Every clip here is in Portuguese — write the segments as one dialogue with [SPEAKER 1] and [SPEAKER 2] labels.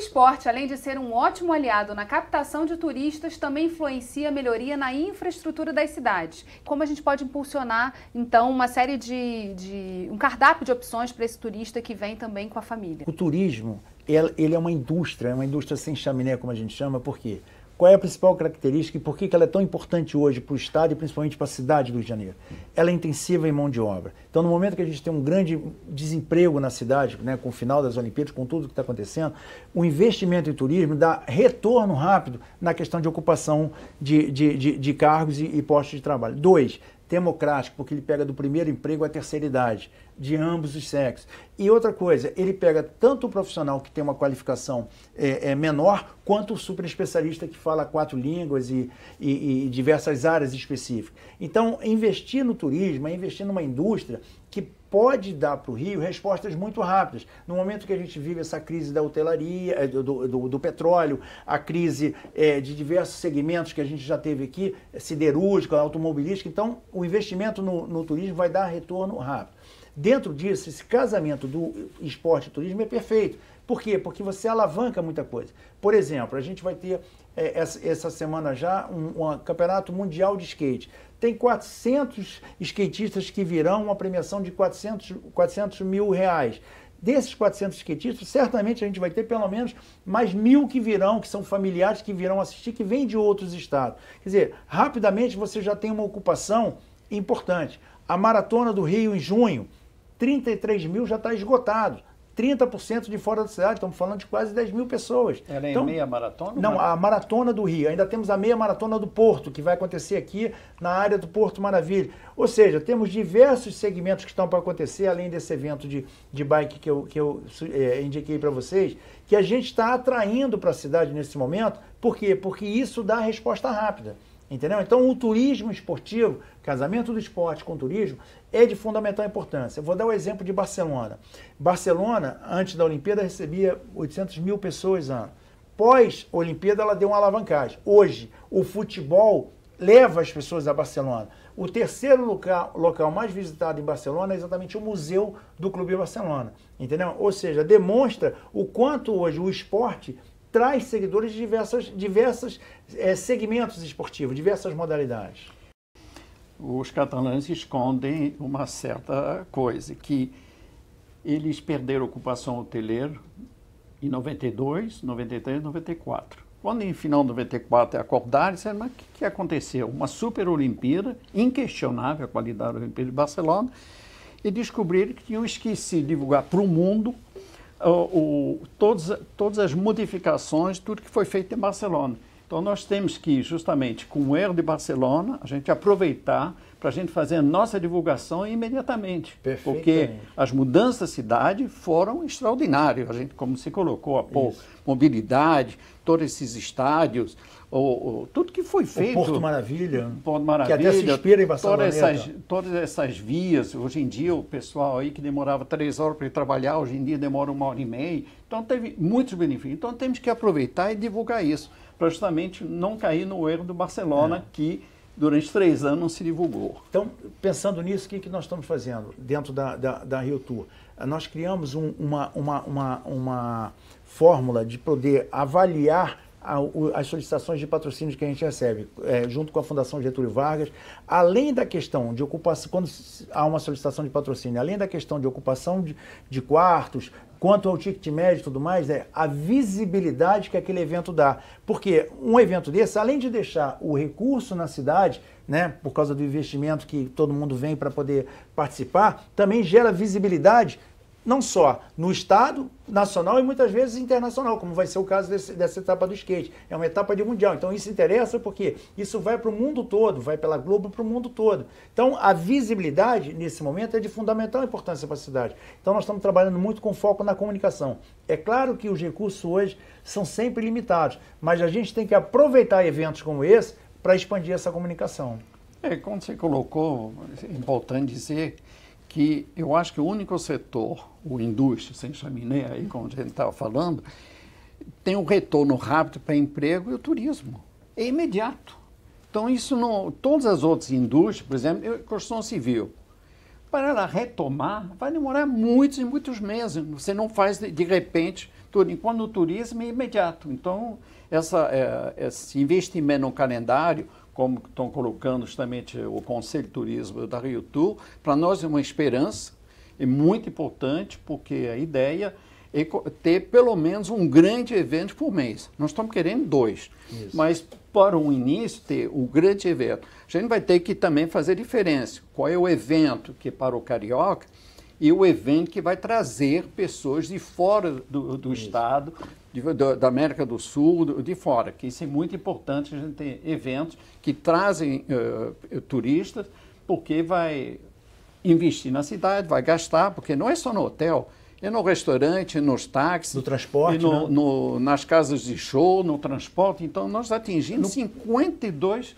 [SPEAKER 1] esporte, além de ser um ótimo aliado na captação de turistas, também influencia a melhoria na infraestrutura das cidades. Como a gente pode impulsionar, então, uma série de. de um cardápio de opções para esse turista que vem também com a família? O
[SPEAKER 2] turismo, ele é uma indústria, é uma indústria sem chaminé, como a gente chama, por quê? Porque qual é a principal característica e por que ela é tão importante hoje para o Estado e principalmente para a cidade do Rio de Janeiro? Ela é intensiva em mão de obra. Então, no momento que a gente tem um grande desemprego na cidade, né, com o final das Olimpíadas, com tudo que está acontecendo, o investimento em turismo dá retorno rápido na questão de ocupação de, de, de, de cargos e, e postos de trabalho. Dois, democrático, porque ele pega do primeiro emprego à terceira idade, de ambos os sexos. E outra coisa, ele pega tanto o profissional que tem uma qualificação é, é menor, quanto o super especialista que fala quatro línguas e, e, e diversas áreas específicas. Então, investir no turismo é investir numa indústria que pode dar para o Rio respostas muito rápidas. No momento que a gente vive essa crise da hotelaria, eh, do, do, do petróleo, a crise é, de diversos segmentos que a gente já teve aqui, siderúrgica, automobilística, então o investimento no, no turismo vai dar retorno rápido. Dentro disso, esse casamento do esporte e turismo é perfeito. Por quê? Porque você alavanca muita coisa. Por exemplo, a gente vai ter é, essa, essa, semana já um, um, campeonato mundial de skate. Tem 400 skatistas que virão, uma premiação de 400, 400 mil reais. Desses 400 skatistas, certamente a gente vai ter pelo menos mais mil que virão, que são familiares que virão assistir, que vêm de outros estados. Quer dizer, rapidamente você já tem uma ocupação importante. A Maratona do Rio em junho, 33 mil já está esgotado. 30% de fora da cidade, estamos falando de quase 10 mil pessoas. Ela é então, meia
[SPEAKER 3] maratona? Não, a
[SPEAKER 2] maratona do Rio. Ainda temos a meia maratona do Porto, que vai acontecer aqui na área do Porto Maravilha. Ou seja, temos diversos segmentos que estão para acontecer, além desse evento de, de bike que eu, que eu é, indiquei para vocês, que a gente está atraindo para a cidade nesse momento. Por quê? Porque isso dá resposta rápida. Entendeu? Então, o turismo esportivo, casamento do esporte com turismo, é de fundamental importância. Eu vou dar o um exemplo de Barcelona. Barcelona, antes da Olimpíada, recebia 800 mil pessoas ano. Pós-Olimpíada, ela deu uma alavancagem. Hoje, o futebol leva as pessoas a Barcelona. O terceiro local, local mais visitado em Barcelona é exatamente o Museu do Clube Barcelona. Entendeu? Ou seja, demonstra o quanto hoje o esporte traz seguidores de diversas, diversas é, segmentos esportivos, diversas modalidades.
[SPEAKER 3] Os catalães escondem uma certa coisa, que eles perderam a ocupação hoteleira em 92, 93, 94. Quando em final de 94 é acordaram, disseram, mas o que, que, aconteceu? Uma super Olimpíada, inquestionável a qualidade da Olimpíada de Barcelona, e descobriram que tinham esquecido de divulgar para o mundo o, todos, todas as modificações, tudo que foi feito em Barcelona. Então, nós temos que, justamente, com o erro de Barcelona, a gente aproveitar para a gente fazer a nossa divulgação imediatamente. Porque as mudanças da cidade foram extraordinárias. A gente, como se colocou a mobilidade, todos esses estádios, o, o, tudo que foi feito. O Porto Maravilha. Porto Maravilha. Que até se inspira em todas essas, todas essas vias. Hoje em dia, o pessoal aí que demorava três horas para ir trabalhar, hoje em dia demora uma hora e meia. Então, teve muitos benefícios. Então, temos que aproveitar e divulgar isso, para justamente não cair no erro do Barcelona, é. que durante três anos
[SPEAKER 2] não se divulgou. Então, pensando nisso, o que, que nós estamos fazendo dentro da, da, da Rio Tour? Nós criamos um, uma, uma, uma, uma fórmula de poder avaliar as solicitações de patrocínio que a gente recebe, é, junto com a Fundação Getúlio Vargas, além da questão de ocupação, quando há uma solicitação de patrocínio, além da questão de ocupação de, de quartos, quanto ao ticket médio e tudo mais, é a visibilidade que aquele evento dá. Porque um evento desse, além de deixar o recurso na cidade, né, por causa do investimento que todo mundo vem para poder participar, também gera visibilidade não só no estado, nacional e muitas vezes internacional, como vai ser o caso desse, dessa etapa do skate. É uma etapa de mundial. Então isso interessa porque isso vai para o mundo todo, vai pela Globo para o mundo todo. Então a visibilidade nesse momento é de fundamental importância para a cidade. Então nós estamos trabalhando muito com foco na comunicação. É claro que os recursos hoje são sempre limitados, mas a gente tem que aproveitar eventos como esse para expandir essa comunicação.
[SPEAKER 3] É, como você colocou, é importante dizer que eu acho que o único setor, o indústria, sem chaminé, aí como a gente estava falando, tem um retorno rápido para emprego e o turismo. É imediato. Então, isso não. Todas as outras indústrias, por exemplo, construção civil, para ela retomar, vai demorar muitos e muitos meses. Você não faz de, repente tudo. Enquanto o turismo é imediato. Então, essa, é, esse investimento no calendário, como estão colocando justamente o Conselho de Turismo da Rio Tour, para nós é uma esperança, é muito importante, porque a ideia é ter pelo menos um grande evento por mês. Nós estamos querendo dois, Isso. mas para um início ter o um grande evento. A gente vai ter que também fazer diferença. Qual é o evento que é para o carioca e o evento que vai trazer pessoas de fora do, do estado de, da América do Sul, de fora, que isso é muito importante, a gente tem eventos que trazem uh, turistas, porque vai investir na cidade, vai gastar, porque não é só no hotel, é no restaurante, nos táxis. No transporte, no, né? no, nas casas de show, no transporte. Então, nós atingimos no... 52 uh,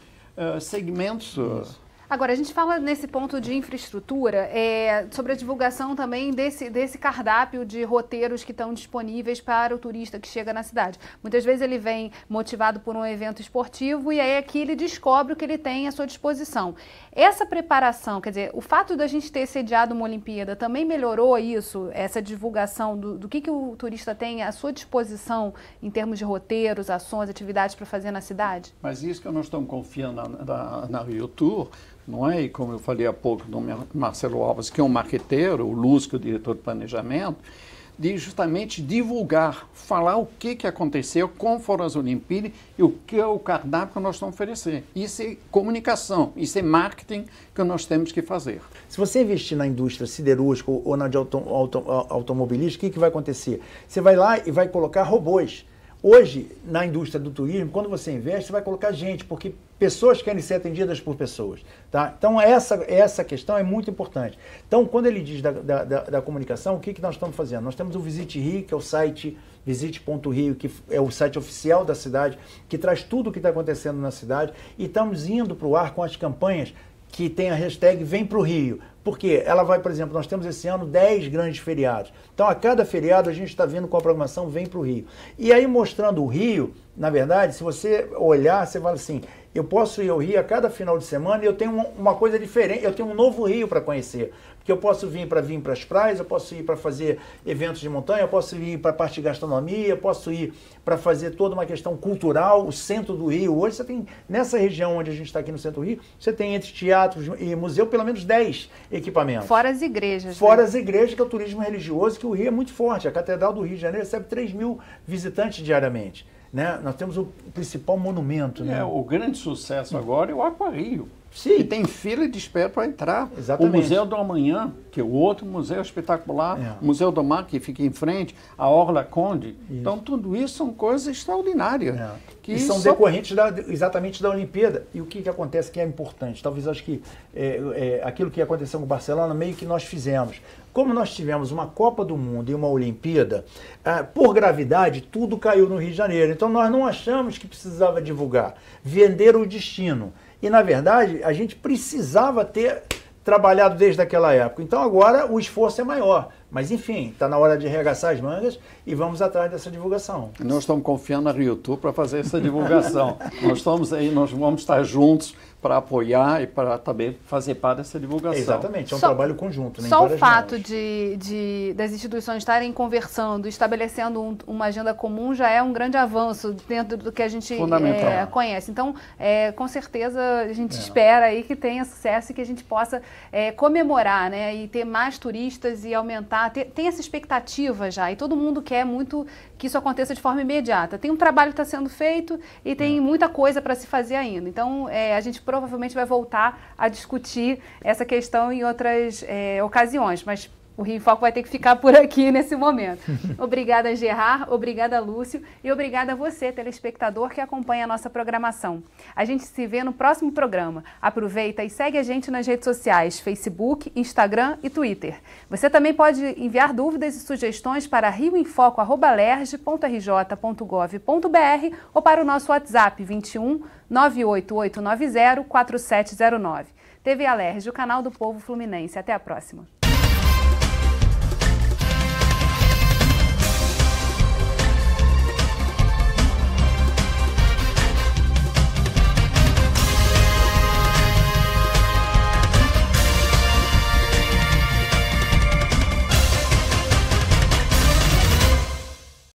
[SPEAKER 3] eh, segmentos. Eh, isso.
[SPEAKER 1] Agora, a gente fala nesse ponto de infraestrutura, é, sobre a divulgação também desse, desse cardápio de roteiros que estão disponíveis para o turista que chega na cidade. Muitas vezes ele vem motivado por um evento esportivo e aí aqui ele descobre o que ele tem à sua disposição. Essa preparação, quer dizer, o fato da gente ter sediado uma Olimpíada também melhorou isso, essa divulgação do, do que, que o turista tem à sua disposição em termos de roteiros, ações, atividades para fazer na cidade?
[SPEAKER 3] Mas isso que eu não estou confiando na, na, na Rio Tour, não é? E como eu falei há pouco do Marcelo Alves, que é um marqueteiro, o Luz, que é o diretor de planejamento, de justamente divulgar, falar o que, que aconteceu, como foram as Olimpíadas e o que é o cardápio que nós estamos oferecendo. Isso é comunicação, isso é
[SPEAKER 2] marketing que nós temos que fazer. Se você investir na indústria siderúrgica ou na de automobilismo, automobilística, o que, que vai acontecer? Você vai lá e vai colocar robôs. Hoje, na indústria do turismo, quando você investe, você vai colocar gente, porque Pessoas querem ser atendidas por pessoas. Tá? Então, essa, essa questão é muito importante. Então, quando ele diz da, da, da, da comunicação, o que, que nós estamos fazendo? Nós temos o Visite Rio, que é o site visite.rio, que é o site oficial da cidade, que traz tudo o que está acontecendo na cidade, e estamos indo para o ar com as campanhas que tem a hashtag Vem para o Rio. Porque ela vai, por exemplo, nós temos esse ano 10 grandes feriados. Então, a cada feriado, a gente está vindo com a programação Vem para o Rio. E aí, mostrando o Rio, na verdade, se você olhar, você fala assim: eu posso ir ao Rio a cada final de semana e eu tenho uma coisa diferente, eu tenho um novo Rio para conhecer que eu posso vir para vir para as praias, eu posso ir para fazer eventos de montanha, eu posso ir para a parte de gastronomia, eu posso ir para fazer toda uma questão cultural, o centro do Rio. Hoje você tem, nessa região onde a gente está aqui no centro do Rio, você tem entre teatros e museu pelo menos 10 equipamentos. Fora
[SPEAKER 1] as igrejas. Fora né? as
[SPEAKER 2] igrejas, que é o turismo religioso, que o Rio é muito forte. A Catedral do Rio de Janeiro recebe 3 mil visitantes diariamente. Né? Nós temos o principal monumento. Né? É, né? o grande sucesso agora é o aquário. Sim. E tem
[SPEAKER 3] fila de espera para entrar. Exatamente. O Museu do Amanhã, que é o outro museu espetacular, é. o Museu do Mar, que fica em frente, a Orla Conde. Isso. Então, tudo isso são coisas extraordinárias.
[SPEAKER 2] É. Que e são só... decorrentes da, exatamente da Olimpíada. E o que, que acontece que é importante? Talvez acho que é, é aquilo que aconteceu com o Barcelona, meio que nós fizemos. Como nós tivemos uma Copa do Mundo e uma Olimpíada, ah, por gravidade, tudo caiu no Rio de Janeiro. Então, nós não achamos que precisava divulgar, vender o destino. E na verdade, a gente precisava ter trabalhado desde aquela época. Então agora o esforço é maior. Mas enfim, está na hora de arregaçar as mangas e vamos atrás dessa divulgação.
[SPEAKER 3] Nós estamos confiando na Rio Tour para fazer essa divulgação. nós estamos aí, nós vamos estar juntos para apoiar e para também fazer parte dessa divulgação. Exatamente, é um só, trabalho
[SPEAKER 2] conjunto. Né, só o
[SPEAKER 1] fato de, de, das instituições estarem conversando, estabelecendo um, uma agenda comum, já é um grande avanço dentro do que a gente é, conhece. Então, é, com certeza, a gente é. espera aí que tenha sucesso e que a gente possa é, comemorar né, e ter mais turistas e aumentar ah, tem, tem, essa expectativa já, e todo mundo quer muito que isso aconteça de forma imediata. Tem um trabalho que está sendo feito e tem é. muita coisa para se fazer ainda. Então, é, a gente provavelmente vai voltar a discutir essa questão em outras é, ocasiões, mas o Rio em Foco vai ter que ficar por aqui nesse momento. obrigada, Gerard, obrigada, Lúcio, e obrigada a você, telespectador, que acompanha a nossa programação. A gente se vê no próximo programa. Aproveita e segue a gente nas redes sociais, Facebook, Instagram e Twitter. Você também pode enviar dúvidas e sugestões para rioinfoco.lerge.rj.gov.br ou para o nosso WhatsApp 21 98890 4709. TV Alerj, o canal do povo fluminense. Até a próxima.